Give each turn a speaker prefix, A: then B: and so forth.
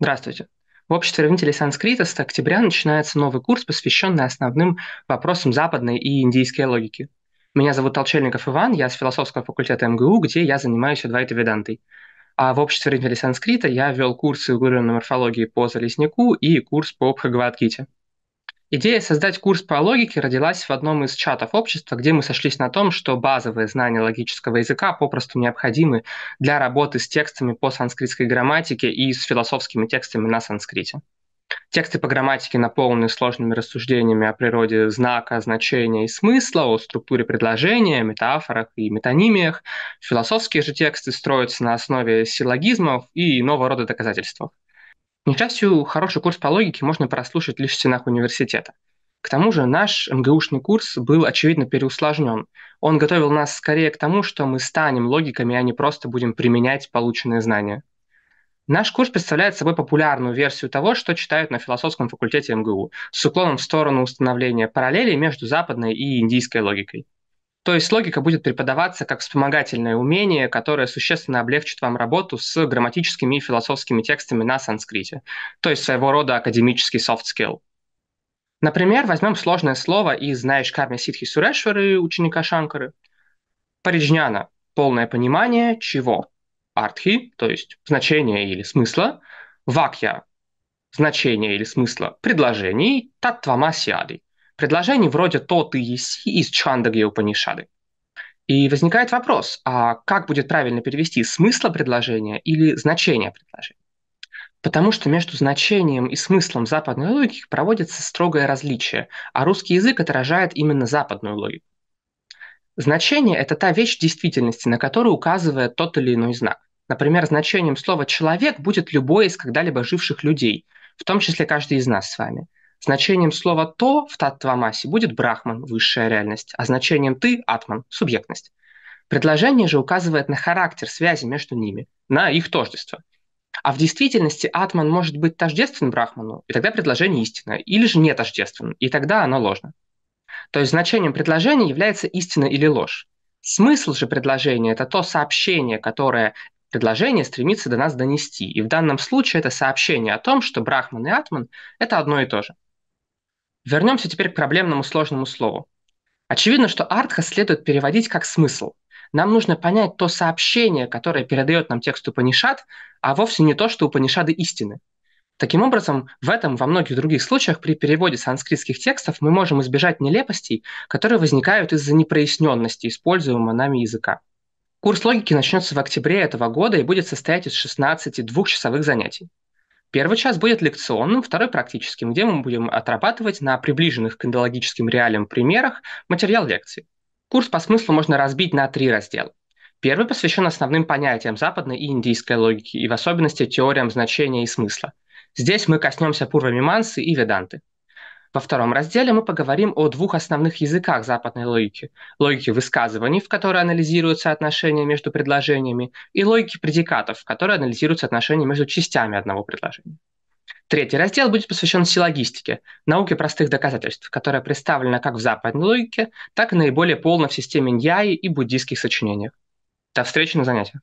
A: Здравствуйте. В Обществе ревнителей санскрита с октября начинается новый курс, посвященный основным вопросам западной и индийской логики. Меня зовут Толчельников Иван, я с философского факультета МГУ, где я занимаюсь Адвайта Ведантой. А в Обществе ревнителей санскрита я вел курсы углубленной морфологии по Залезняку и курс по Бхагавадгите. Идея создать курс по логике родилась в одном из чатов общества, где мы сошлись на том, что базовые знания логического языка попросту необходимы для работы с текстами по санскритской грамматике и с философскими текстами на санскрите. Тексты по грамматике наполнены сложными рассуждениями о природе знака, значения и смысла, о структуре предложения, метафорах и метонимиях. Философские же тексты строятся на основе силлогизмов и иного рода доказательств к счастью, хороший курс по логике можно прослушать лишь в стенах университета. К тому же наш МГУшный курс был, очевидно, переусложнен. Он готовил нас скорее к тому, что мы станем логиками, а не просто будем применять полученные знания. Наш курс представляет собой популярную версию того, что читают на философском факультете МГУ, с уклоном в сторону установления параллелей между западной и индийской логикой. То есть логика будет преподаваться как вспомогательное умение, которое существенно облегчит вам работу с грамматическими и философскими текстами на санскрите, то есть своего рода академический soft skill. Например, возьмем сложное слово и «Знаешь карме ситхи сурешвары» ученика Шанкары. Париджняна – полное понимание чего? Артхи, то есть значение или смысла, вакья – значение или смысла предложений, таттвамасиады предложений вроде тот и еси» из Чандаги Упанишады. И возникает вопрос, а как будет правильно перевести смысл предложения или значение предложения? Потому что между значением и смыслом западной логики проводится строгое различие, а русский язык отражает именно западную логику. Значение – это та вещь действительности, на которую указывает тот или иной знак. Например, значением слова «человек» будет любой из когда-либо живших людей, в том числе каждый из нас с вами – Значением слова «то» в таттвамасе будет брахман – высшая реальность, а значением «ты» – атман – субъектность. Предложение же указывает на характер связи между ними, на их тождество. А в действительности атман может быть тождественным брахману, и тогда предложение истина, или же не тождествен, и тогда оно ложно. То есть значением предложения является истина или ложь. Смысл же предложения – это то сообщение, которое предложение стремится до нас донести. И в данном случае это сообщение о том, что брахман и атман – это одно и то же – Вернемся теперь к проблемному сложному слову. Очевидно, что артха следует переводить как смысл. Нам нужно понять то сообщение, которое передает нам текст упанишад, а вовсе не то, что Упанишады истины. Таким образом, в этом во многих других случаях при переводе санскритских текстов мы можем избежать нелепостей, которые возникают из-за непроясненности используемого нами языка. Курс логики начнется в октябре этого года и будет состоять из 16 двухчасовых занятий. Первый час будет лекционным, второй практическим, где мы будем отрабатывать на приближенных к эндологическим реалиям примерах материал лекции. Курс по смыслу можно разбить на три раздела. Первый посвящен основным понятиям западной и индийской логики, и в особенности теориям значения и смысла. Здесь мы коснемся Пурва Мимансы и Веданты – во втором разделе мы поговорим о двух основных языках западной логики. Логике высказываний, в которой анализируются отношения между предложениями, и логике предикатов, в которой анализируются отношения между частями одного предложения. Третий раздел будет посвящен силогистике, науке простых доказательств, которая представлена как в западной логике, так и наиболее полно в системе Ньяи а и буддийских сочинениях. До встречи на занятиях.